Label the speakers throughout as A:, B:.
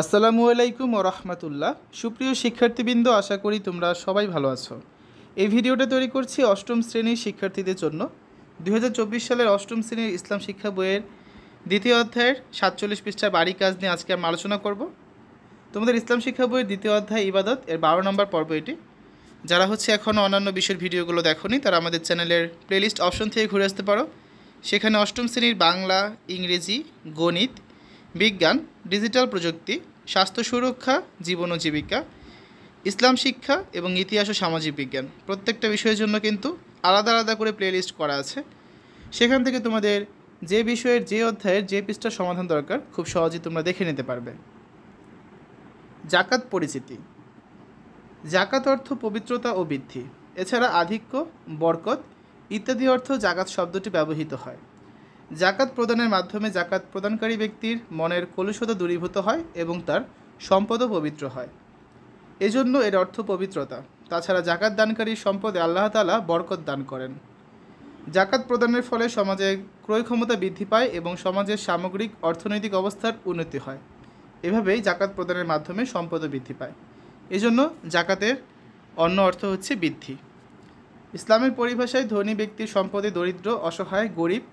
A: আসসালামু আলাইকুম ও সুপ্রিয় শিক্ষার্থীবৃন্দ আশা করি তোমরা সবাই ভালো আছো এই ভিডিওটা তৈরি করছি অষ্টম শ্রেণীর শিক্ষার্থীদের জন্য দুই সালের অষ্টম শ্রেণীর ইসলাম শিক্ষা বইয়ের দ্বিতীয় অধ্যায়ের সাতচল্লিশ পৃষ্ঠার বাড়ি কাজ নিয়ে আজকে আমি আলোচনা করব তোমাদের ইসলাম শিক্ষা বইয়ের দ্বিতীয় অধ্যায় ইবাদত এর বারো নম্বর পর্ব এটি যারা হচ্ছে এখনও অন্যান্য বিষয়ের ভিডিওগুলো দেখনি তারা আমাদের চ্যানেলের প্লেলিস্ট অপশন থেকে ঘুরে আসতে পারো সেখানে অষ্টম শ্রেণীর বাংলা ইংরেজি গণিত বিজ্ঞান ডিজিটাল প্রযুক্তি স্বাস্থ্য সুরক্ষা জীবন ও জীবিকা ইসলাম শিক্ষা এবং ইতিহাস ও সামাজিক বিজ্ঞান প্রত্যেকটা বিষয়ের জন্য কিন্তু আলাদা আলাদা করে প্লেলিস্ট করা আছে সেখান থেকে তোমাদের যে বিষয়ের যে অধ্যায়ের যে পৃষ্ঠার সমাধান দরকার খুব সহজেই তোমরা দেখে নিতে পারবে জাকাত পরিচিতি জাকাত অর্থ পবিত্রতা ও বৃদ্ধি এছাড়া আধিক্য বরকত ইত্যাদি অর্থ জাকাত শব্দটি ব্যবহৃত হয় জাকাত প্রদানের মাধ্যমে জাকাত প্রদানকারী ব্যক্তির মনের কলুষতা দূরীভূত হয় এবং তার সম্পদও পবিত্র হয় এজন্য এর অর্থ পবিত্রতা তাছাড়া জাকাত দানকারী সম্পদে আল্লাহ তালা বরকত দান করেন জাকাত প্রদানের ফলে সমাজে ক্রয় ক্ষমতা বৃদ্ধি পায় এবং সমাজের সামগ্রিক অর্থনৈতিক অবস্থার উন্নতি হয় এভাবেই জাকাত প্রদানের মাধ্যমে সম্পদও বৃদ্ধি পায় এজন্য জাকাতের অন্য অর্থ হচ্ছে বৃদ্ধি ইসলামের পরিভাষায় ধনী ব্যক্তির সম্পদে দরিদ্র অসহায় গরিব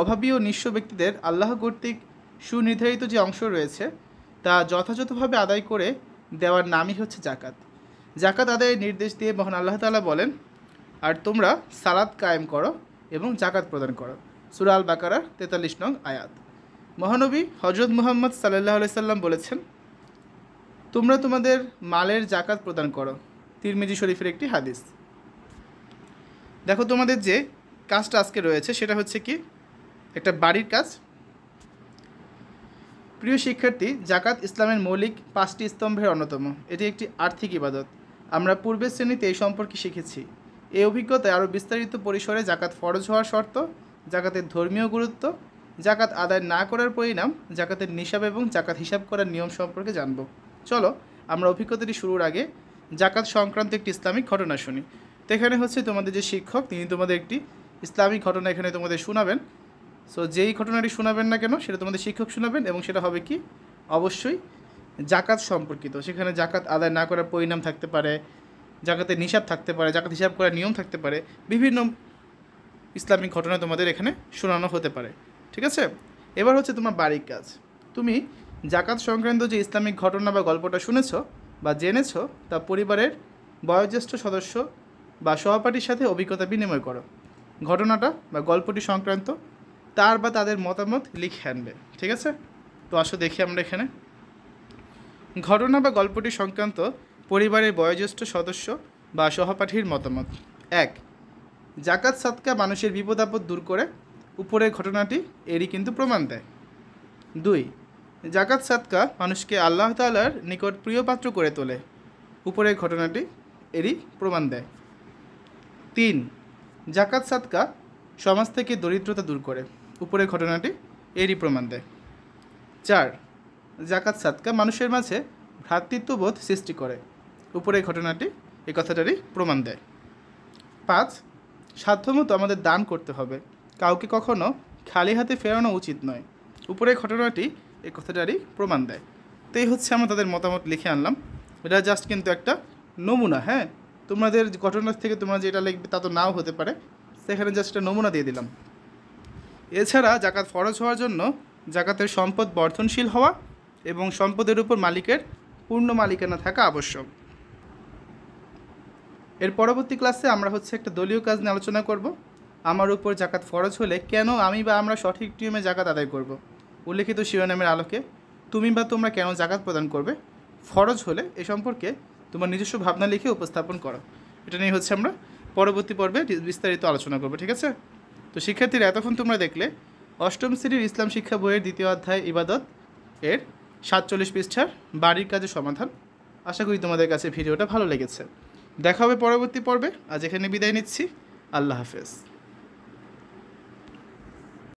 A: অভাবী ও নিঃস্ব ব্যক্তিদের আল্লাহ কর্তৃক সুনির্ধারিত যে অংশ রয়েছে তা যথাযথভাবে আদায় করে দেওয়ার নামই হচ্ছে জাকাত জাকাত আদায়ের নির্দেশ দিয়ে মহান আল্লাহ তালা বলেন আর তোমরা সালাদ কায়েম করো এবং জাকাত প্রদান করো সুরাল বাকারা তেতাল্লিশ নং আয়াত মহানবী হজরত মুহাম্মদ সাল্লাহ সাল্লাম বলেছেন তোমরা তোমাদের মালের জাকাত প্রদান করো তিরমিজি শরীফের একটি হাদিস দেখো তোমাদের যে কাজটা আজকে রয়েছে সেটা হচ্ছে কি একটা বাড়ির কাজ প্রিয় শিক্ষার্থী জাকাত ইসলামের মৌলিক পাঁচটি স্তম্ভের অন্যতম এটি একটি আর্থিক ইবাদত আমরা পূর্বের শ্রেণীতে এই সম্পর্কে শিখেছি এই অভিজ্ঞতায় আরও বিস্তারিত পরিসরে জাকাত ফরজ হওয়ার শর্ত জাকাতের ধর্মীয় গুরুত্ব জাকাত আদায় না করার পরিণাম জাকাতের নিসাব এবং জাকাত হিসাব করার নিয়ম সম্পর্কে জানব চলো আমরা অভিজ্ঞতাটি শুরুর আগে জাকাত সংক্রান্ত একটি ইসলামিক ঘটনা শুনি তো এখানে হচ্ছে তোমাদের যে শিক্ষক তিনি তোমাদের একটি ইসলামিক ঘটনা এখানে তোমাদের শোনাবেন সো যেই ঘটনাটি শোনাবেন না কেন সেটা তোমাদের শিক্ষক শোনাবেন এবং সেটা হবে কি অবশ্যই জাকাত সম্পর্কিত সেখানে জাকাত আদায় না করার পরিণাম থাকতে পারে জাকাতে নিসাব থাকতে পারে জাকাত হিসাব করার নিয়ম থাকতে পারে বিভিন্ন ইসলামিক ঘটনা তোমাদের এখানে শোনানো হতে পারে ঠিক আছে এবার হচ্ছে তোমার বাড়ির কাজ তুমি জাকাত সংক্রান্ত যে ইসলামিক ঘটনা বা গল্পটা শুনেছ বা জেনেছ তা পরিবারের বয়োজ্যেষ্ঠ সদস্য বা সহপাঠীর সাথে অভিজ্ঞতা বিনিময় করো ঘটনাটা বা গল্পটি সংক্রান্ত তার বা তাদের মতামত লিখে আনবে ঠিক আছে তো আসো দেখি আমরা এখানে ঘটনা বা গল্পটি সংক্রান্ত পরিবারের বয়োজ্যেষ্ঠ সদস্য বা সহপাঠীর মতামত এক জাকাত সাতকা মানুষের বিপদ আপদ দূর করে উপরের ঘটনাটি এরই কিন্তু প্রমাণ দেয় দুই জাকাত সাতকা মানুষকে আল্লাহ তালার নিকট প্রিয়পাত্র করে তোলে উপরের ঘটনাটি এরই প্রমাণ দেয় তিন জাকাত সাতকা সমাজ থেকে দরিদ্রতা দূর করে উপরের ঘটনাটি এরই প্রমাণ দেয় চার জাকাত সাতকা মানুষের মাঝে ভ্রাতৃত্ববোধ সৃষ্টি করে উপরের ঘটনাটি এই কথাটারই প্রমাণ দেয় পাঁচ সাধ্যমতো আমাদের দান করতে হবে কাউকে কখনো খালি হাতে ফেরানো উচিত নয় উপরের ঘটনাটি এই কথাটারই প্রমাণ দেয় তো এই হচ্ছে আমরা তাদের মতামত লিখে আনলাম এটা জাস্ট কিন্তু একটা নমুনা হ্যাঁ তোমাদের ঘটনা থেকে তোমরা যেটা লিখবে তা তো নাও হতে পারে সেখানে জাস্ট একটা নমুনা দিয়ে দিলাম এছাড়া জাকাত ফরজ হওয়ার জন্য জাকাতের সম্পদ বর্ধনশীল হওয়া এবং সম্পদের উপর মালিকের পূর্ণ মালিকানা থাকা আবশ্যক এর পরবর্তী ক্লাসে আমরা হচ্ছে একটা দলীয় কাজ নিয়ে আলোচনা করব আমার উপর জাকাত ফরজ হলে কেন আমি বা আমরা সঠিক নিয়মে জাকাত আদায় করব। উল্লেখিত শিরোনামের আলোকে তুমি বা তোমরা কেন জাকাত প্রদান করবে ফরজ হলে এ সম্পর্কে তোমার নিজস্ব ভাবনা লিখে উপস্থাপন করো এটা নিয়ে হচ্ছে আমরা পরবর্তী পর্বে বিস্তারিত আলোচনা করবো ঠিক আছে তো শিক্ষার্থীরা এতক্ষণ তোমরা দেখলে অষ্টম শ্রেণীর ইসলাম শিক্ষা বইয়ের দ্বিতীয় অধ্যায় ইবাদত এর সাতচল্লিশ পৃষ্ঠার বাড়ির কাজে সমাধান আশা করি তোমাদের কাছে ভিডিওটা ভালো লেগেছে দেখা হবে পরবর্তী পর্বে আজ এখানে বিদায় নিচ্ছি আল্লাহ হাফেজ